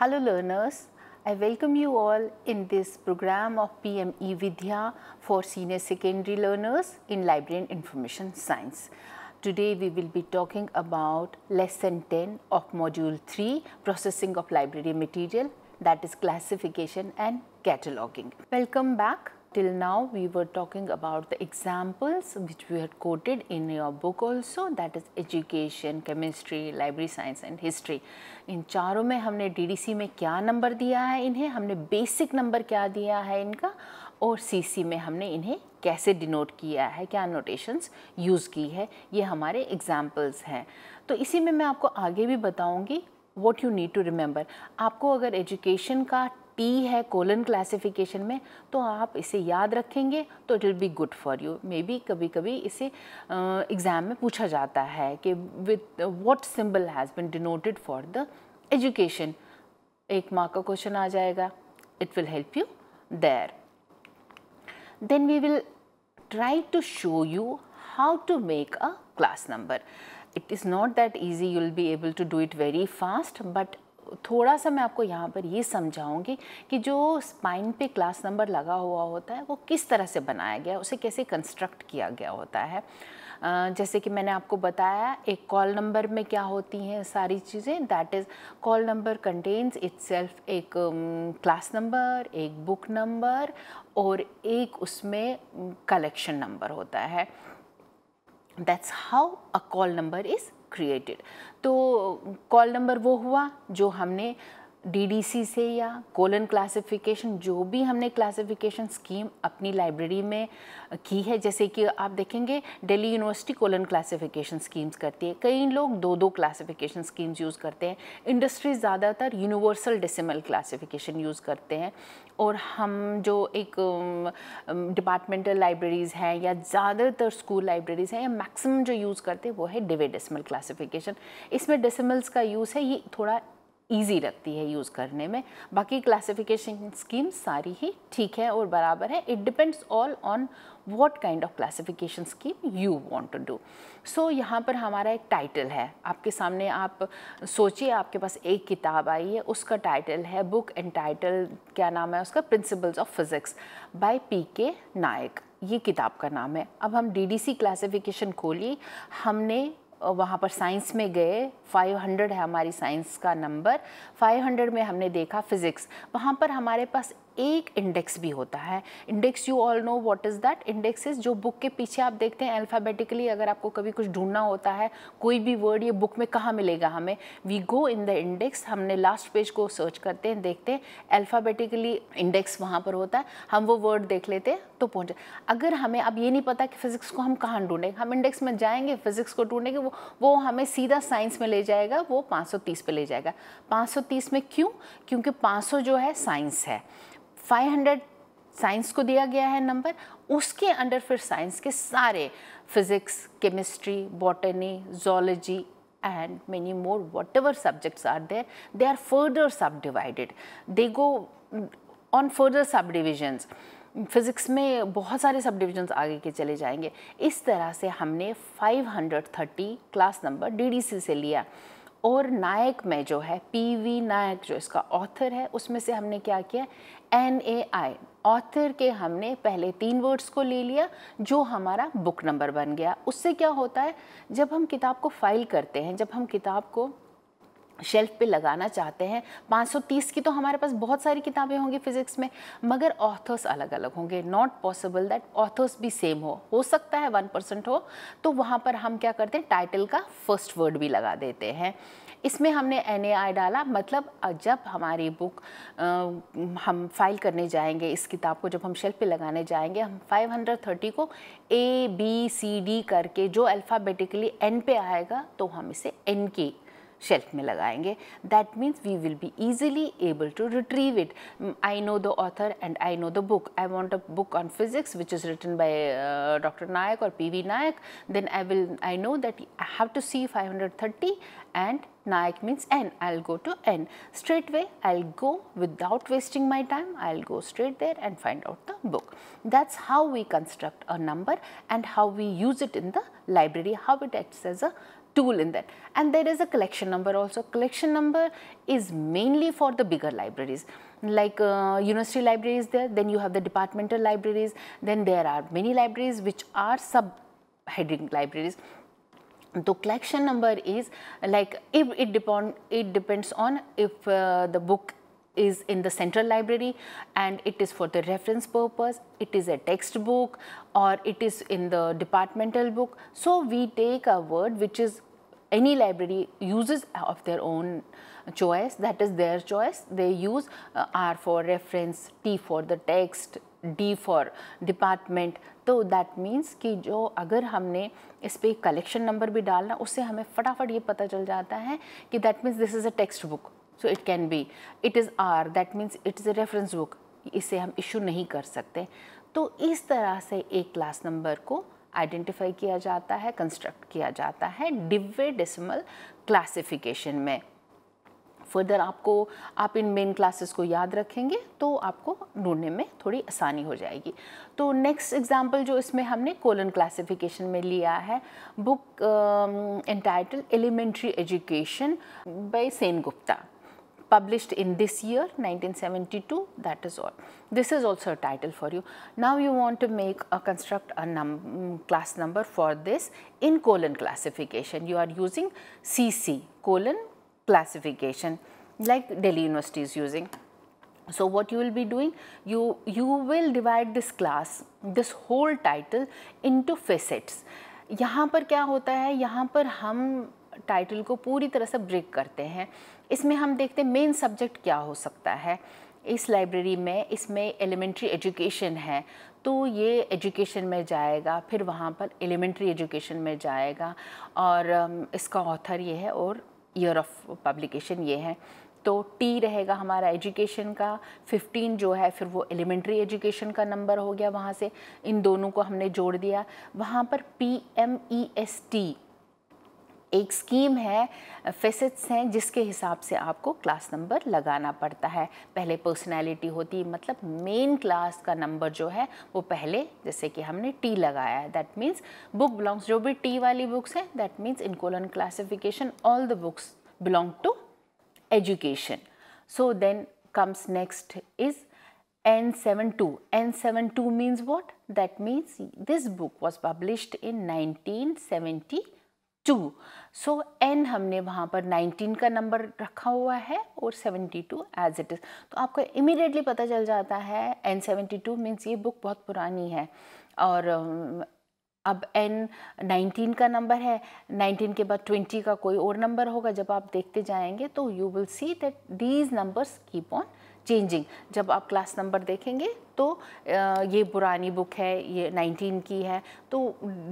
Hello learners, I welcome you all in this program of PME Vidya for senior secondary learners in library and information science. Today we will be talking about lesson 10 of module 3 processing of library material that is classification and cataloging. Welcome back. till now we were talking about the examples which we had quoted in your book also that is education chemistry library science and history इन चारों में हमने DDC में क्या number दिया है इन्हें हमने basic number क्या दिया है इनका और सीसी में हमने इन्हें कैसे डिनोट किया है क्या नोटेशंस यूज़ की है ये हमारे एग्जाम्पल्स हैं तो इसी में मैं आपको आगे भी बताऊंगी what you need to remember आपको अगर एजुकेशन का पी है कोलन क्लासिफिकेशन में तो आप इसे याद रखेंगे तो it will be good for you maybe कभी कभी इसे एग्ज़ाम में पूछा जाता है कि with what symbol has been denoted for the education एक मार्क का क्वेश्चन आ जाएगा it will help you there then we will try to show you how to make a class number it is not that easy you will be able to do it very fast but थोड़ा सा मैं आपको यहाँ पर ये समझाऊंगी कि जो spine पे क्लास नंबर लगा हुआ होता है वो किस तरह से बनाया गया उसे कैसे कंस्ट्रक्ट किया गया होता है जैसे कि मैंने आपको बताया एक कॉल नंबर में क्या होती हैं सारी चीज़ें that is call number contains it's एक क्लास नंबर एक बुक नंबर और एक उसमें कलेक्शन नंबर होता है that's how a call number is created तो कॉल नंबर वो हुआ जो हमने डीडीसी से या कोलन क्लासिफिकेशन जो भी हमने क्लासिफिकेशन स्कीम अपनी लाइब्रेरी में की है जैसे कि आप देखेंगे Delhi university colon classification schemes करती है कई लोग दो दो क्लासिफिकेशन स्कीम्स यूज़ करते हैं इंडस्ट्री ज़्यादातर यूनिवर्सल डेसिमल क्लासिफिकेशन यूज़ करते हैं और हम जो एक डिपार्टमेंटल लाइब्रेरीज़ हैं या ज़्यादातर स्कूल लाइब्रेरीज़ हैं या मैक्सिमम जो यूज़ करते हैं वो है डिवे डेसिमल क्लासिफिकेशन इसमें डेसिमल्स का यूज़ है ये थोड़ा ईजी लगती है यूज़ करने में बाकी क्लासिफिकेशन स्कीम सारी ही ठीक है और बराबर है it depends all on what kind of classification scheme you want to do so यहाँ पर हमारा एक टाइटल है आपके सामने आप सोचिए आपके पास एक किताब आई है उसका टाइटल है बुक एंड टाइटल क्या नाम है उसका principles of physics by P K Nayak ये किताब का नाम है अब हम डी डी सी क्लासिफिकेशन खोली हमने वहाँ पर साइंस में गए 500 है हमारी साइंस का नंबर 500 में हमने देखा फिज़िक्स वहाँ पर हमारे पास एक इंडेक्स भी होता है index you all know what is that index is जो बुक के पीछे आप देखते हैं अल्फ़ाबेटिकली अगर आपको कभी कुछ ढूंढना होता है कोई भी वर्ड ये बुक में कहाँ मिलेगा हमें we go in the index हमने लास्ट पेज को सर्च करते हैं देखते हैं अल्फ़ाबेटिकली इंडेक्स वहाँ पर होता है हम वो वर्ड देख लेते हैं तो पहुँचे अगर हमें अब ये नहीं पता कि फिज़िक्स को हम कहाँ ढूंढेंगे हम इंडेक्स में जाएंगे फिज़िक्स को ढूंढेंगे वो वो हमें सीधा साइंस में ले जाएगा वो 530 पे ले जाएगा 530 में क्यों क्योंकि 500 जो है साइंस है 500 साइंस को दिया गया है नंबर उसके अंडर फिर साइंस के सारे physics chemistry botany zoology and many more whatever subjects are there they are further subdivided they go on further subdivisions physics में बहुत सारे सब डिविजन्स आगे के चले जाएंगे इस तरह से हमने 530 क्लास नंबर डीडीसी से लिया और नायक में जो है पीवी नायक जो इसका ऑथर है उसमें से हमने क्या किया एन ए आई ऑथर के हमने पहले तीन वर्ड्स को ले लिया जो हमारा बुक नंबर बन गया उससे क्या होता है जब हम किताब को फाइल करते हैं जब हम किताब को शेल्फ पे लगाना चाहते हैं 530 की तो हमारे पास बहुत सारी किताबें होंगी फिज़िक्स में मगर ऑथर्स अलग अलग होंगे नॉट पॉसिबल दैट ऑथर्स भी सेम हो हो सकता है वन परसेंट हो तो वहाँ पर हम क्या करते हैं टाइटल का फर्स्ट वर्ड भी लगा देते हैं इसमें हमने एन डाला मतलब जब हमारी बुक आ, हम फाइल करने जाएंगे इस किताब को जब हम शेल्फ पे लगाने जाएंगे हम 530 को ए बी सी डी करके जो अल्फ़ाबेटिकली एन पे आएगा तो हम इसे एन की Shelf में लगाएंगे That means we will be easily able to retrieve it. Mm, I know the author and I know the book. I want a book on physics which is written by doctor Nayak और P V then I will I know that I have to see 530 and Nayak means N. I will go to N. Straightway I will go without wasting my time. I will go straight there and find out the book. That is how we construct a number and how we use it in the library, how it acts as a tool in that. And there is a collection number also. Collection number is mainly for the bigger libraries like uh, university libraries there, then you have the departmental libraries, then there are many libraries which are subheading libraries. The collection number is like if it depend it depends on if uh, the book is in the central library and it is for the reference purpose, it is a textbook or it is in the departmental book. So, we take a word which is any library uses of their own choice that is their choice they use uh, R for reference, T for the text, D for department तो that means कि जो अगर हमने इस पर collection number भी डालना उससे हमें फटाफट ये पता चल जाता है कि that means this is a textbook so it can be it is or that means it is a reference book इसे हम इशू नहीं कर सकते तो इस तरह से एक क्लास नंबर को आइडेंटिफाई किया जाता है कंस्ट्रक्ट किया जाता है डिवेडेसिमल क्लासिफिकेशन में फर्दर आपको आप इन मेन क्लासेस को याद रखेंगे तो आपको ढूंढने में थोड़ी आसानी हो जाएगी तो नेक्स्ट एग्जाम्पल जो इसमें हमने कोलन क्लासिफिकेशन में लिया है book entitled elementary education by Sen Gupta published in this year 1972 that is all. This is also a title for you. Now you want to make a construct a num class number for this in colon classification. You are using CC colon classification like Delhi University is using. So what you will be doing, you, you will divide this class, this whole title into facets. yahan par kya hota hai yahan par hum title को पूरी तरह से break करते हैं इसमें हम देखते हैं मेन सब्जेक्ट क्या हो सकता है इस लाइब्रेरी में इसमें एलिमेंट्री एजुकेशन है तो ये एजुकेशन में जाएगा फिर वहाँ पर एलिमेंट्री एजुकेशन में जाएगा और इसका ऑथर ये है और ईयर ऑफ पब्लिकेशन ये है तो टी रहेगा हमारा एजुकेशन का 15 जो है फिर वो एलिमेंट्री एजुकेशन का नंबर हो गया वहाँ से इन दोनों को हमने जोड़ दिया वहाँ पर P M E S T एक स्कीम है फेसिट्स हैं जिसके हिसाब से आपको क्लास नंबर लगाना पड़ता है पहले पर्सनैलिटी होती मतलब मेन क्लास का नंबर जो है वो पहले जैसे कि हमने टी लगाया है दैट मीन्स बुक बिलोंग्स जो भी टी वाली बुक्स हैं that means in colon classification all the books belong to education so then comes next is N seven two N seven two means what that means this book was published in nineteen seventy two so N हमने वहाँ पर 19 का number रखा हुआ है और 72 as it is तो आपको इमिडिएटली पता चल जाता है एन सेवेंटी टू मीन्स ये बुक बहुत पुरानी है और um, अब एन 19 का नंबर है 19 के बाद 20 का कोई और नंबर होगा जब आप देखते जाएंगे तो you will see that these numbers keep on changing जब आप क्लास नंबर देखेंगे तो ये पुरानी बुक है ये 19 की है तो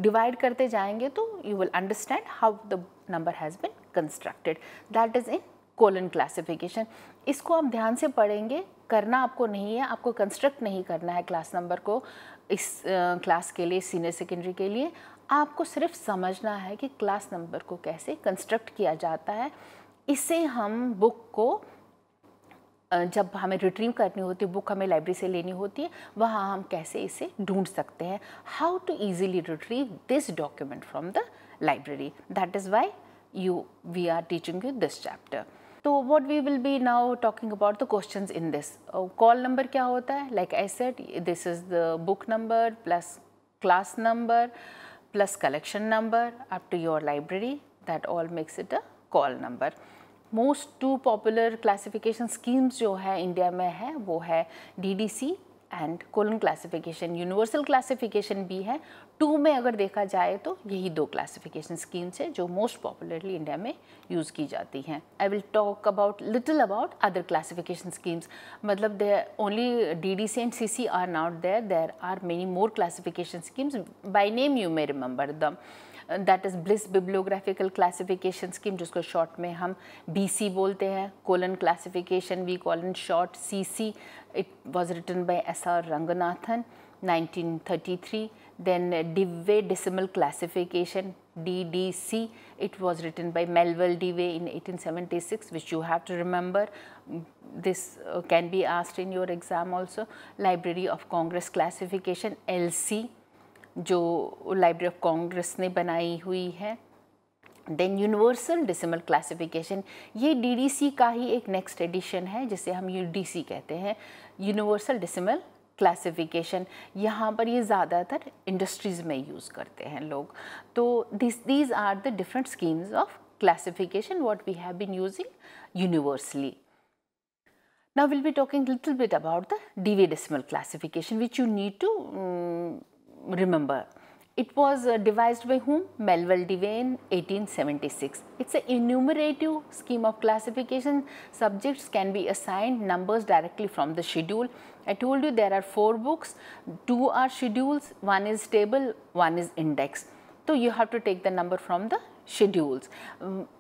डिवाइड करते जाएंगे तो you will understand how the number has been constructed that is in colon classification इसको आप ध्यान से पढ़ेंगे करना आपको नहीं है आपको कंस्ट्रक्ट नहीं करना है क्लास नंबर को इस क्लास के लिए सीनियर सेकेंडरी के लिए आपको सिर्फ समझना है कि क्लास नंबर को कैसे कंस्ट्रक्ट किया जाता है इसे हम बुक को जब हमें रिट्रीव करनी होती है बुक हमें लाइब्रेरी से लेनी होती है वहाँ हम कैसे इसे ढूंढ सकते हैं how to easily retrieve this document from the library that is why you we are teaching you this chapter तो what we will be now talking about the question in this call number क्या होता है like I said this is the book number plus class number plus collection number up to your library that all makes it a call number most to popular classification schemes जो है India में है वो है DDC and colon classification universal classification भी है to में अगर देखा जाए तो यही दो क्लासिफिकेशन स्कीम्स है जो मोस्ट पॉपुलरली इंडिया में यूज़ की जाती हैं I will talk about little about other classification schemes मतलब there only D D C and C C are not there there are many more classification schemes by name you may remember them that is bliss bibliographical classification scheme जिसको short में हम BC बोलते हैं colon classification we short short It it written written by S are Ranganathan 1933 then uh, Dewey decimal classification DDC it was written by Melville Dewey in 1876 which you have to remember this uh, can be asked in your exam also Library of Congress classification LC जो library of Congress ने बनाई हुई है then universal decimal classification ये DDC का ही एक next addition है जिसे हम यूडीसी कहते हैं यूनिवर्सल डिसिमल क्लासिफिकेशन यहाँ पर ये ज़्यादातर इंडस्ट्रीज़ में यूज़ करते हैं लोग तो this these are the different schemes of classification what we have been using universally now will be talking little bit about the Dewey classification which which you need to remember. It was uh, devised by whom? Melville Devane, 1876. It's an enumerative scheme of classification. Subjects can be assigned numbers directly from the schedule. I told you there are four books. Two are schedules, one is table, one is index. So you have to take the number from the schedules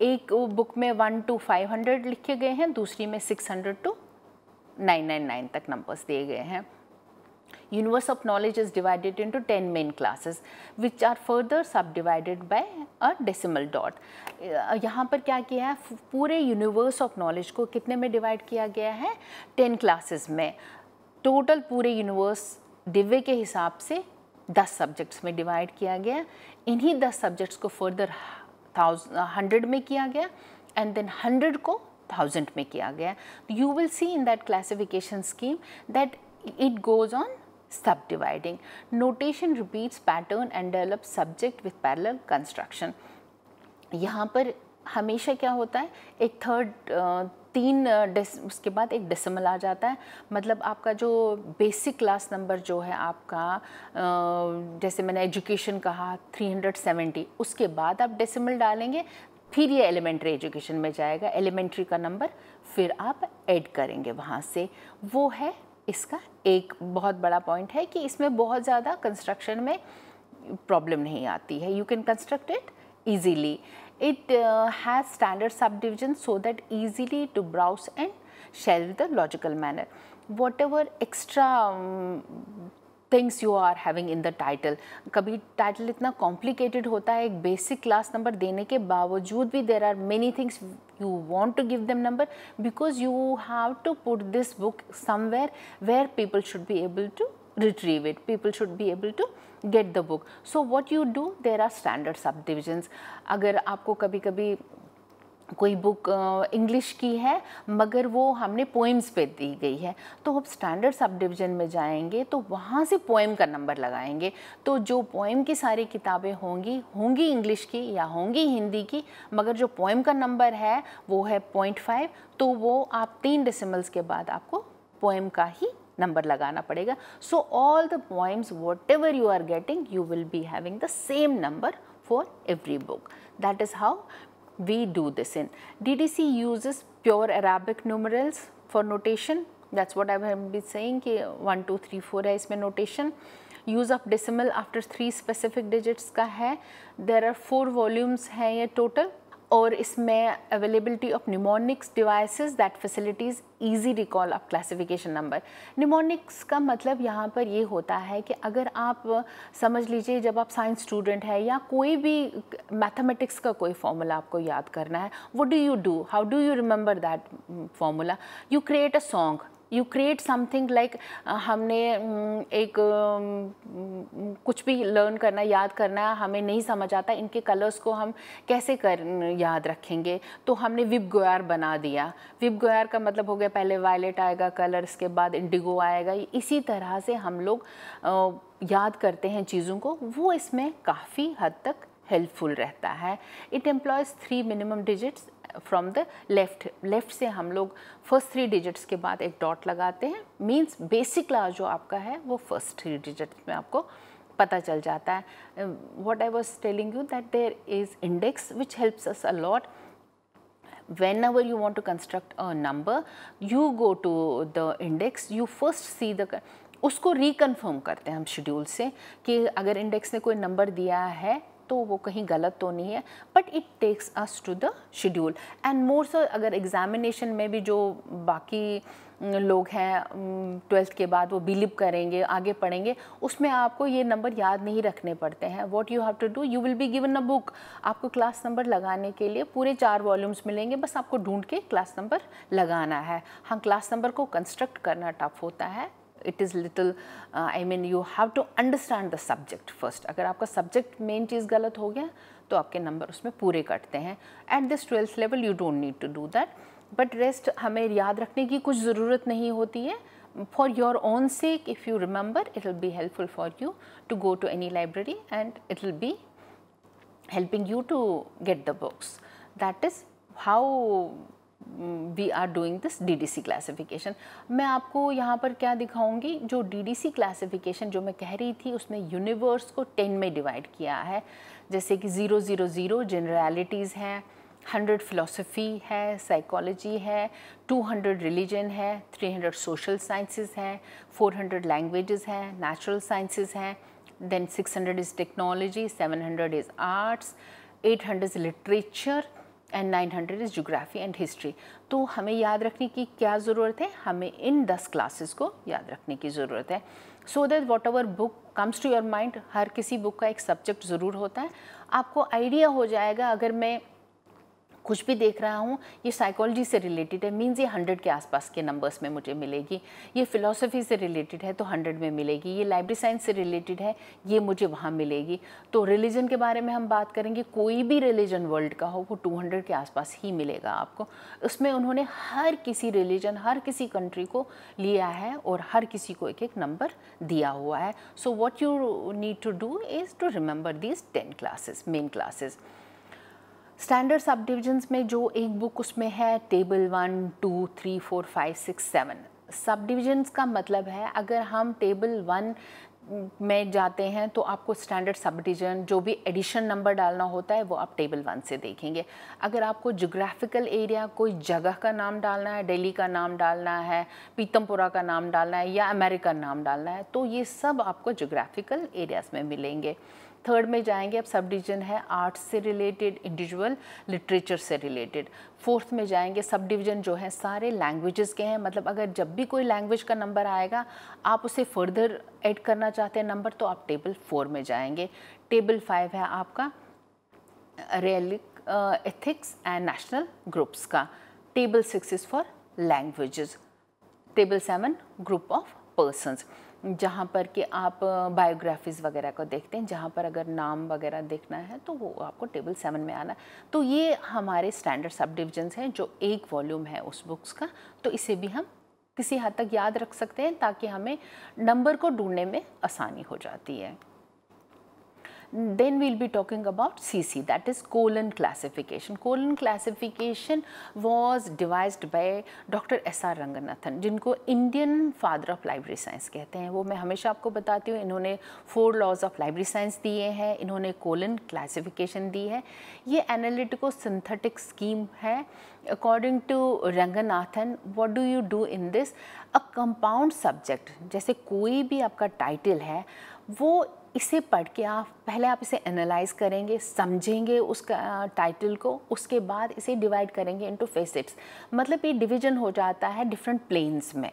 एक book में 1 to 500 likhe gaye hain dusri mein 600 to 999 tak numbers diye gaye hain universe of knowledge is divided into 10 main classes which are further subdivided by a decimal dot uh, यहाँ पर क्या किया है पूरे universe of knowledge को कितने में divide किया गया है 10 क्लासेस में टोटल पूरे यूनिवर्स दिव्य के हिसाब से 10 सब्जेक्ट्स में डिवाइड किया गया इन्हीं 10 सब्जेक्ट्स को फर्दर थाउजेंड हंड्रेड में किया गया एंड देन हंड्रेड को थाउजेंड में किया गया you will see in that classification scheme that it goes on subdividing. Notation repeats pattern and develops subject with parallel construction. यहाँ पर हमेशा क्या होता है एक थर्ड तीन उसके बाद एक डिसमल आ जाता है मतलब आपका जो बेसिक क्लास नंबर जो है आपका जैसे मैंने एजुकेशन कहा 370 उसके बाद आप डेसिमल डालेंगे फिर ये एलिमेंट्री एजुकेशन में जाएगा एलिमेंट्री का नंबर फिर आप ऐड करेंगे वहाँ से वो है इसका एक बहुत बड़ा पॉइंट है कि इसमें बहुत ज़्यादा कंस्ट्रक्शन में प्रॉब्लम नहीं आती है you can construct it easily it has standard subdivision so that easily to browse and shell the logical manner whatever extra things you are having in the title कभी title इतना complicated होता है एक basic class number देने के बावजूद भी there are many things you want to give them number because you have to put this book somewhere where people should be able to retrieve it people should be able to get the book so what you do there are standard subdivisions अगर आपको कभी कभी कोई book English की है मगर वो हमने पोइम्स पे दी गई है तो हम स्टैंडर्ड सब डिवीज़न में जाएंगे तो वहाँ से पोएम का नंबर लगाएंगे तो जो पोएम की सारी किताबें होंगी होंगी इंग्लिश की या होंगी हिंदी की मगर जो पोएम का नंबर है वो है पॉइंट फाइव तो वो आप तीन डेसिमल्स के बाद आपको पोएम का ही नंबर लगाना पड़ेगा so all the poems whatever you are getting you will be having the same number for every book That is how we do this in. DDC uses pure Arabic numerals for notation that's what I have been saying कि 1, 2, 3, 4 है इसमें notation. Use of decimal after three specific digits का है There are four volumes हैं ये total और इसमें availability of mnemonics devices that facilities easy recall of classification number mnemonics का मतलब यहाँ पर ये होता है कि अगर आप समझ लीजिए जब आप साइंस स्टूडेंट हैं या कोई भी मैथमेटिक्स का कोई फार्मूला आपको याद करना है वो do you do how do you remember that formula you create a song you create something like हमने mm, एक um, mm, कुछ भी लर्न करना याद करना हमें नहीं समझ आता इनके कलर्स को हम कैसे कर याद रखेंगे तो हमने विप गोयार बना दिया विप गोयार का मतलब हो गया पहले वायलेट आएगा कलर इसके बाद इंडिगो आएगा इसी तरह से हम लोग याद करते हैं चीज़ों को वो इसमें काफ़ी हद तक हेल्पफुल रहता है it employs three minimum digits from the left left से हम लोग फर्स्ट थ्री डिजिट्स के बाद एक डॉट लगाते हैं मींस बेसिक लॉ जो आपका है वो फर्स्ट थ्री डिजिट्स में आपको पता चल जाता है what I was telling you that there is index which helps us a lot ever you want to construct a number you go to the index you first see the उसको reconfirm करते हैं हम शेड्यूल से कि अगर index ने कोई number दिया है तो वो कहीं गलत तो नहीं है but it takes us to the schedule and more so अगर एग्जामिनेशन में भी जो बाकी लोग हैं ट्वेल्थ के बाद वो बिलीव करेंगे आगे पढ़ेंगे उसमें आपको ये नंबर याद नहीं रखने पड़ते हैं what you have to do you will be given a book आपको क्लास नंबर लगाने के लिए पूरे चार वॉल्यूम्स मिलेंगे बस आपको ढूंढ के क्लास नंबर लगाना है हाँ क्लास नंबर को कंस्ट्रक्ट करना टफ होता है it is little I mean you have to understand the subject first अगर आपका सब्जेक्ट मेन चीज़ गलत हो गया तो आपके नंबर उसमें पूरे कटते हैं at this twelfth level you don't need to do that but rest हमें याद रखने की कुछ ज़रूरत नहीं होती है for your own sake if you remember it will be helpful for you to go to any library and it will be helping you to get the books that is how we are doing this see classification मैं आपको यहाँ पर क्या दिखाऊंगी जो सी classification जो मैं कह रही थी उसने यूनिवर्स को टेन में डिवाइड किया है जैसे कि ज़ीरो ज़ीरो ज़ीरो जनरलिटीज़ हैं हंड्रेड फ़िलासफ़ी है साइकोलॉजी है टू हंड्रेड रिलीजन है थ्री हंड्रेड सोशल साइंसिस हैं फोर हंड्रेड लैंग्वेज़ हैं नेचुरल साइंसिस हैं then six hundred is technology seven hundred is arts eight hundred is literature and nine hundred is geography and history तो हमें याद रखने की क्या ज़रूरत है हमें इन दस क्लासेस को याद रखने की ज़रूरत है so that whatever book comes to your mind हर किसी बुक का एक सब्जेक्ट ज़रूर होता है आपको आइडिया हो जाएगा अगर मैं कुछ भी देख रहा हूँ ये साइकोलॉजी से रिलेटेड है मीन्स ये हंड्रेड के आसपास के नंबर्स में मुझे मिलेगी ये फ़िलोसफी से रिलेटेड है तो हंड्रेड में मिलेगी ये लाइब्रेरी साइंस से रिलेटेड है ये मुझे वहाँ मिलेगी तो रिलीजन के बारे में हम बात करेंगे कोई भी रिलीजन वर्ल्ड का हो वो टू हंड्रेड के आसपास ही मिलेगा आपको उसमें उन्होंने हर किसी रिलीजन हर किसी कंट्री को लिया है और हर किसी को एक एक नंबर दिया हुआ है so what you need to do is to remember these ten classes main classes standard subdivisions में जो एक बुक उसमें है table one two three four five six seven subdivisions का मतलब है अगर हम टेबल वन में जाते हैं तो आपको स्टैंडर्ड सब डिविजन जो भी एडिशन नंबर डालना होता है वो आप टेबल वन से देखेंगे अगर आपको जोग्राफिकल एरिया कोई जगह का नाम डालना है दिल्ली का नाम डालना है पीतमपुरा का नाम डालना है या अमेरिका नाम डालना है तो ये सब आपको जोग्राफिकल एरियाज़ में मिलेंगे थर्ड में जाएंगे अब सब डिवीजन है आर्ट्स से रिलेटेड इंडिविजुअल लिटरेचर से रिलेटेड फोर्थ में जाएंगे सब डिवीजन जो है सारे लैंग्वेजेस के हैं मतलब अगर जब भी कोई लैंग्वेज का नंबर आएगा आप उसे फर्दर ऐड करना चाहते हैं नंबर तो आप टेबल फोर में जाएंगे टेबल फाइव है आपका relic ethics and national groups का table six is for languages table seven group of persons जहाँ पर कि आप बायोग्राफीज़ वगैरह को देखते हैं जहाँ पर अगर नाम वगैरह देखना है तो वो आपको टेबल सेवन में आना तो ये हमारे स्टैंडर्ड सब डिविजन्स हैं जो एक वॉल्यूम है उस बुक्स का तो इसे भी हम किसी हद तक याद रख सकते हैं ताकि हमें नंबर को ढूंढने में आसानी हो जाती है then we'll be talking about CC that is colon classification. Colon classification was devised by Dr. s r Ranganathan jinko Indian father of library science kehte hain wo main hamesha aapko batati hu inhone four laws of library science diye hain inhone colon classification di hai ye एनालिटिको synthetic scheme hai according to ranganathan what do you do in this a compound subject jaise koi bhi aapka title hai वो इसे पढ़ के आप पहले आप इसे analyse करेंगे समझेंगे उसका टाइटल को उसके बाद इसे डिवाइड करेंगे इनटू फेसेट्स मतलब ये डिवीजन हो जाता है डिफरेंट प्लेन्स में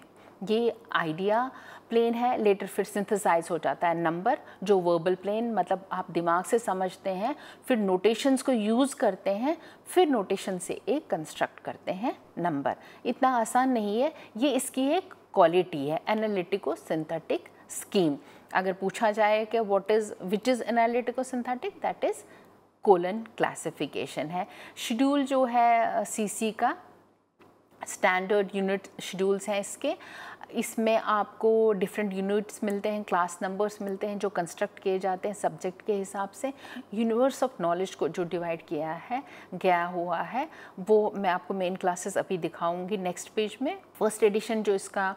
ये आइडिया प्लेन है लेटर फिर सिंथेसाइज हो जाता है नंबर जो वर्बल प्लेन मतलब आप दिमाग से समझते हैं फिर नोटेशंस को यूज़ करते हैं फिर नोटेशन से एक कंस्ट्रक्ट करते हैं नंबर इतना आसान नहीं है ये इसकी एक क्वालिटी है एनालिटिको सिंथेटिक स्कीम अगर पूछा जाए कि what is which is analytico synthetic that is colon classification है शेड्यूल जो है सीसी uh, का स्टैंडर्ड यूनिट शेड्यूल्स हैं इसके इसमें आपको डिफरेंट यूनिट्स मिलते हैं क्लास नंबर्स मिलते हैं जो कंस्ट्रक्ट किए जाते हैं सब्जेक्ट के हिसाब से यूनिवर्स ऑफ नॉलेज को जो डिवाइड किया है गया हुआ है वो मैं आपको मेन क्लासेस अभी दिखाऊंगी नेक्स्ट पेज में फर्स्ट एडिशन जो इसका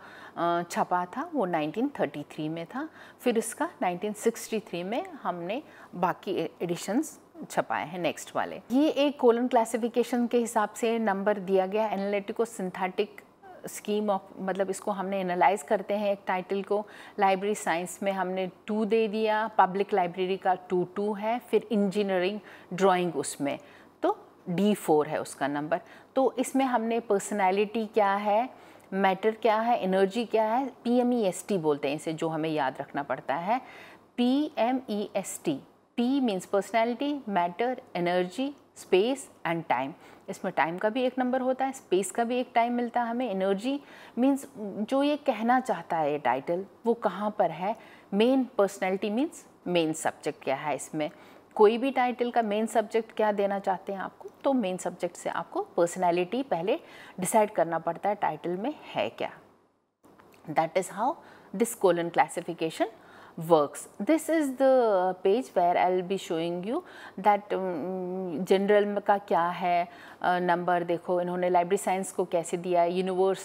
छपा था वो 1933 में था फिर इसका 1963 में हमने बाकी एडिशंस छपाए हैं नेक्स्ट वाले ये एक कोलन क्लासिफिकेशन के हिसाब से नंबर दिया गया एनालिटिको सिंथेटिक स्कीम ऑफ मतलब इसको हमने एनालाइज करते हैं एक टाइटल को लाइब्रेरी साइंस में हमने टू दे दिया पब्लिक लाइब्रेरी का टू टू है फिर इंजीनियरिंग ड्राइंग उसमें तो डी फोर है उसका नंबर तो इसमें हमने पर्सनैलिटी क्या है मैटर क्या है एनर्जी क्या है P M E S T बोलते हैं इसे जो हमें याद रखना पड़ता है P M E S T P means personality matter energy space and time इसमें टाइम का भी एक नंबर होता है स्पेस का भी एक टाइम मिलता है हमें एनर्जी मीन्स जो ये कहना चाहता है ये टाइटल वो कहाँ पर है main personality means main subject क्या है इसमें कोई भी टाइटल का मेन सब्जेक्ट क्या देना चाहते हैं आपको तो मेन सब्जेक्ट से आपको पर्सनैलिटी पहले डिसाइड करना पड़ता है टाइटल में है क्या that is how this colon classification works. This is the page where I will be showing you that um, general में का क्या है नंबर uh, देखो इन्होंने लाइब्रेरी साइंस को कैसे दिया है यूनिवर्स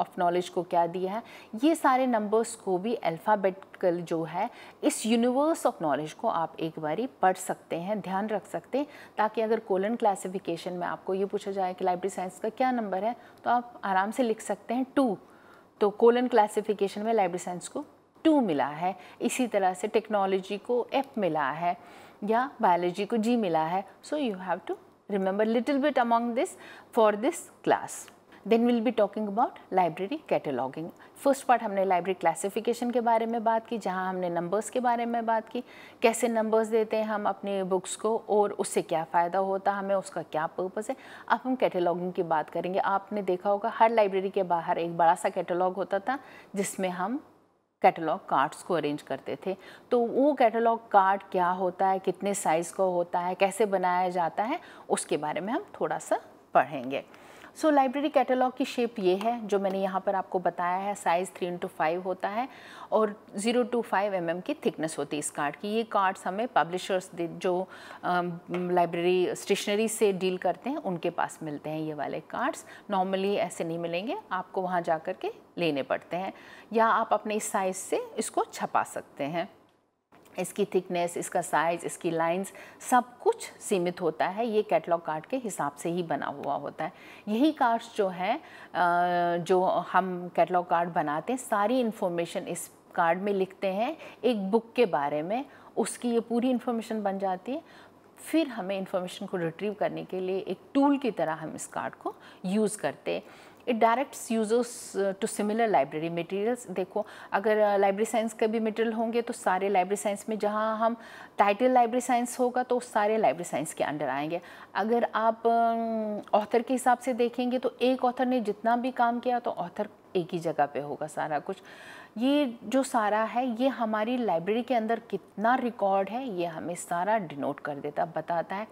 ऑफ नॉलेज को क्या दिया है ये सारे नंबर्स को भी अल्फ़ाबेटिकल जो है इस यूनिवर्स ऑफ नॉलेज को आप एक बारी पढ़ सकते हैं ध्यान रख सकते हैं ताकि अगर कोलन क्लासिफिकेशन में आपको ये पूछा जाए कि लाइब्रेरी साइंस का क्या नंबर है तो आप आराम से लिख सकते हैं टू तो कोलन क्लासिफिकेशन में लाइब्रेरी साइंस को टू मिला है इसी तरह से टेक्नोलॉजी को एफ मिला है या बायोलॉजी को जी मिला है so you have to remember little bit among this for this class then will be talking about library cataloguing first part हमने लाइब्रेरी क्लासिफिकेशन के बारे में बात की जहाँ हमने नंबर्स के बारे में बात की कैसे नंबर्स देते हैं हम अपने बुक्स को और उससे क्या फ़ायदा होता है हमें उसका क्या पर्पज़ है अब हम कैटलॉगिंग की बात करेंगे आपने देखा होगा हर लाइब्रेरी के बाहर एक बड़ा सा कैटलॉग होता था जिसमें हम कैटलॉग कार्ड्स को अरेंज करते थे तो वो कैटलॉग कार्ड क्या होता है कितने साइज़ का होता है कैसे बनाया जाता है उसके बारे में हम थोड़ा सा पढ़ेंगे सो लाइब्रेरी कैटलॉग की शेप ये है जो मैंने यहाँ पर आपको बताया है साइज़ थ्री इंटू फाइव होता है और ज़ीरो टू फाइव एम की थिकनेस होती है इस कार्ड की ये कार्ड्स हमें पब्लिशर्स जो लाइब्रेरी स्टेशनरी से डील करते हैं उनके पास मिलते हैं ये वाले कार्ड्स नॉर्मली ऐसे नहीं मिलेंगे आपको वहाँ जा कर के लेने पड़ते हैं या आप अपने इस साइज़ से इसको छपा सकते हैं इसकी थिकनेस इसका साइज़ इसकी लाइंस सब कुछ सीमित होता है ये कैटलॉग कार्ड के हिसाब से ही बना हुआ होता है यही कार्ड्स जो है जो हम कैटलॉग कार्ड बनाते हैं सारी इन्फॉर्मेशन इस कार्ड में लिखते हैं एक बुक के बारे में उसकी ये पूरी इन्फॉर्मेशन बन जाती है फिर हमें इन्फॉर्मेशन को रिट्रीव करने के लिए एक टूल की तरह हम इस कार्ड को यूज़ करते हैं it directs users to similar library materials देखो अगर लाइब्रेरी साइंस के भी मटेरियल होंगे तो सारे लाइब्रेरी साइंस में जहाँ हम टाइटल लाइब्रेरी साइंस होगा तो सारे लाइब्रेरी साइंस के अंडर आएंगे अगर आप ऑथर um, के हिसाब से देखेंगे तो एक ऑथर ने जितना भी काम किया तो ऑथर एक ही जगह पे होगा सारा कुछ ये जो सारा है ये हमारी लाइब्रेरी के अंदर कितना रिकॉर्ड है ये हमें सारा डिनोट कर देता बताता है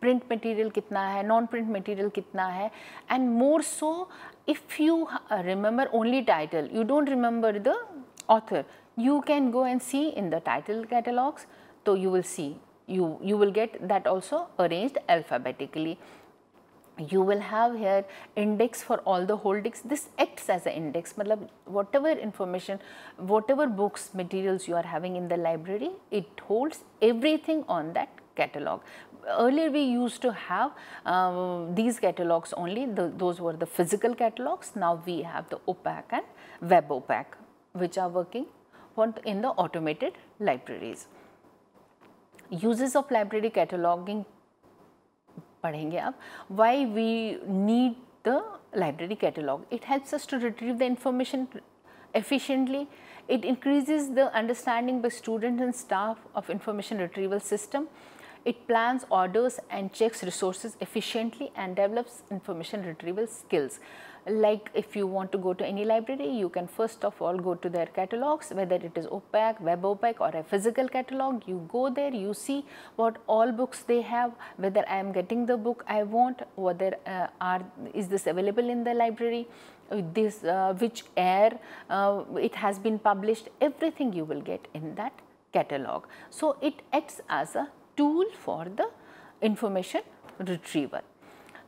प्रिंट मटेरियल कितना है नॉन प्रिंट मटेरियल कितना है and more so if you uh, remember only title, you do not remember the author, you can go and see in the title catalogs. So, you will see, you, you will get that also arranged alphabetically. You will have here index for all the holdings. This acts as an index. whatever information, whatever books, materials you are having in the library, it holds everything on that catalog earlier we used to have um, these catalogs only, the, those were the physical catalogs. Now we have the OPAC and web OPAC which are working in the automated libraries. Uses of library cataloging पढ़ेंगे आप why we need the library catalog. It helps us to retrieve the information efficiently. It increases the understanding by students and staff of information retrieval system. It plans, orders and checks resources efficiently and develops information retrieval skills. Like if you want to go to any library, you can first of all go to their catalogs, whether it is OPAC, OPAC or a physical catalog. You go there, you see what all books they have, whether I am getting the book I want, whether uh, are is this available in the library, uh, this uh, which air uh, it has been published, everything you will get in that catalog. So, it acts as a tool for the information retrieval.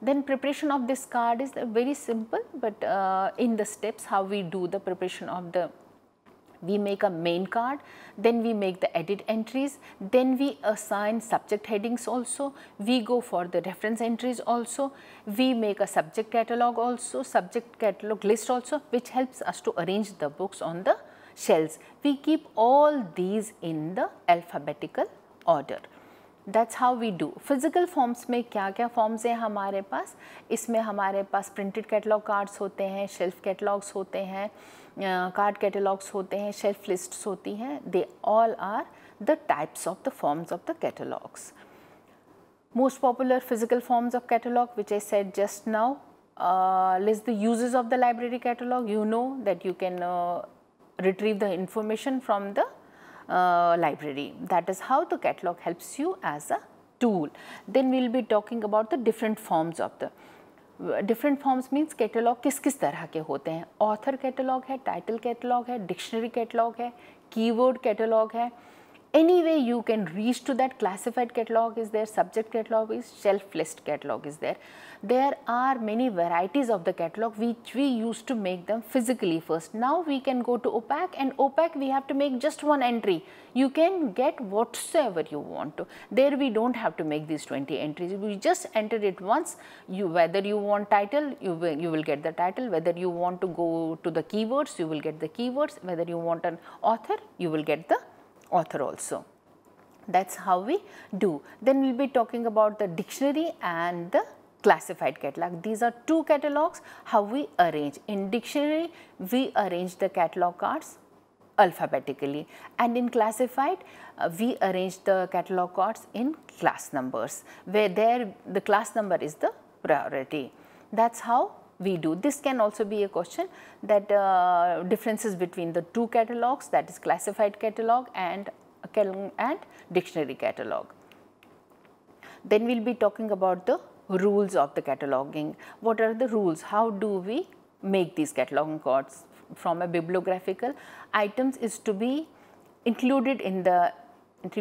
Then preparation of this card is very simple but uh, in the steps how we do the preparation of the we make a main card, then we make the edit entries, then we assign subject headings also, we go for the reference entries also, we make a subject catalog also, subject catalog list also which helps us to arrange the books on the shelves. We keep all these in the alphabetical order. That's how we do physical forms में क्या क्या forms हैं हमारे पास इसमें हमारे पास printed catalogue cards होते हैं shelf catalogues होते हैं कार्ड uh, कैटलॉग्स होते हैं शेल्फ लिस्ट होती हैं they all are the types of the forms of the catalogues most popular physical forms of catalogue which I set just now list the use of the library catalogue you know that you can retrieve the information from the library. That is how the catalog helps you as a tool. Then we will be talking about the different forms of the different forms means catalog kis kis tarah ke hote hain author catalog hai title catalog hai dictionary catalog hai keyword catalog hai uh, any way you can reach to that classified catalog is there, subject catalog is, shelf list catalog is there. There are many varieties of the catalog which we used to make them physically first. Now we can go to opaque and opaque we have to make just one entry. You can get whatsoever you want to. There we don't have to make these 20 entries. We just enter it once. You whether you want title, you will, you will get the title. Whether you want to go to the keywords, you will get the keywords. Whether you want an author, you will get the author also. That is how we do. Then we will be talking about the dictionary and the classified catalog. These are two catalogs how we arrange. In dictionary we arrange the catalog cards alphabetically and in classified uh, we arrange the catalog cards in class numbers where there the class number is the priority. That is how we do. This can also be a question that uh, differences between the two catalogs that is classified catalog and and dictionary catalog. Then we will be talking about the rules of the cataloging. What are the rules? How do we make these cataloging cards from a bibliographical items is to be included in the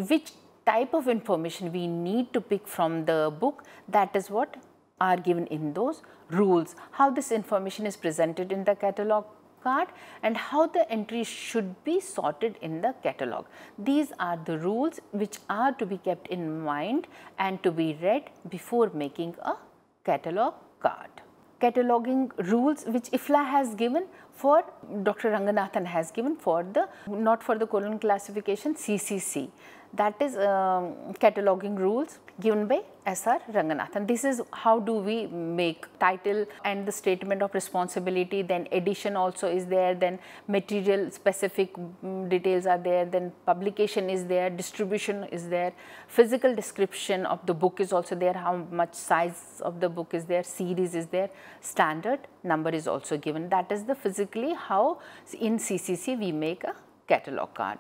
which type of information we need to pick from the book that is what are given in those rules, how this information is presented in the catalog card and how the entries should be sorted in the catalog. These are the rules which are to be kept in mind and to be read before making a catalog card. Cataloging rules which IFLA has given for Dr. Ranganathan has given for the not for the colon classification CCC that is um, cataloging rules given by SR Ranganathan. This is how do we make title and the statement of responsibility then edition also is there then material specific mm, details are there then publication is there distribution is there physical description of the book is also there how much size of the book is there series is there standard number is also given. That is the physically how in CCC we make a catalog card.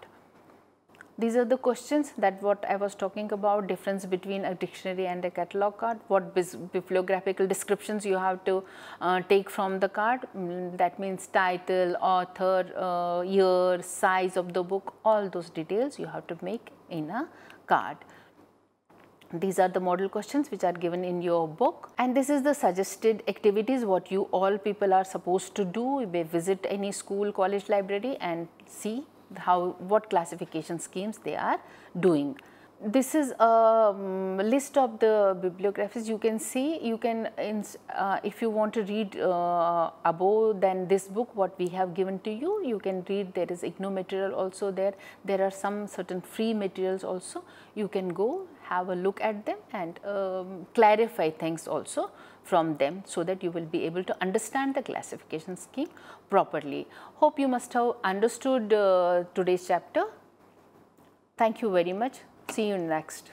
These are the questions that what I was talking about difference between a dictionary and a catalog card, what bibliographical descriptions you have to uh, take from the card mm, that means title, author, uh, year, size of the book all those details you have to make in a card. These are the model questions which are given in your book and this is the suggested activities what you all people are supposed to do. You may visit any school, college, library and see how what classification schemes they are doing this is a um, list of the bibliographies you can see you can uh, if you want to read uh, above then this book what we have given to you you can read there is igno material also there there are some certain free materials also you can go have a look at them and um, clarify things also from them so that you will be able to understand the classification scheme properly hope you must have understood uh, today's chapter thank you very much See you next.